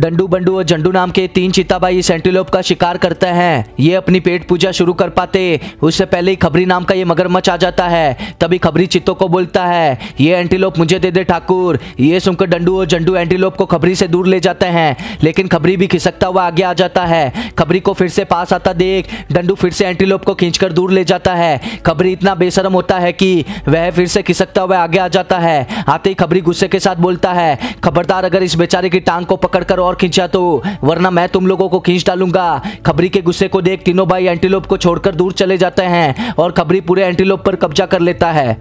डंडू बंडू और झंडू नाम के तीन चिताबाई सेंटिलोप का शिकार करते हैं ये अपनी पेट पूजा शुरू कर पाते उससे पहले ही खबरी नाम का ये मगरमच्छ आ जाता है तभी खबरी चित्तों को बोलता है ये एंटीलोप मुझे दे दे ठाकुर ये सुनकर डंडू और झंडू एंटीलोप को खबरी से दूर ले जाते हैं लेकिन खबरी भी खिसकता हुआ आगे आ जाता है खबरी को फिर से पास आता देख डंडू फिर से एंटीलोप को खींचकर दूर ले जाता है खबरी इतना बेशरम होता है कि वह फिर से खिसकता हुआ आगे आ जाता है आते ही खबरी गुस्से के साथ बोलता है खबरदार अगर इस बेचारे की टांग को पकड़कर और और खींचा तो वरना मैं तुम लोगों को खींच डालूंगा खबरी के गुस्से को देख तीनों भाई एंटीलोप को छोड़कर दूर चले जाते हैं और खबरी पूरे एंटीलोप पर कब्जा कर लेता है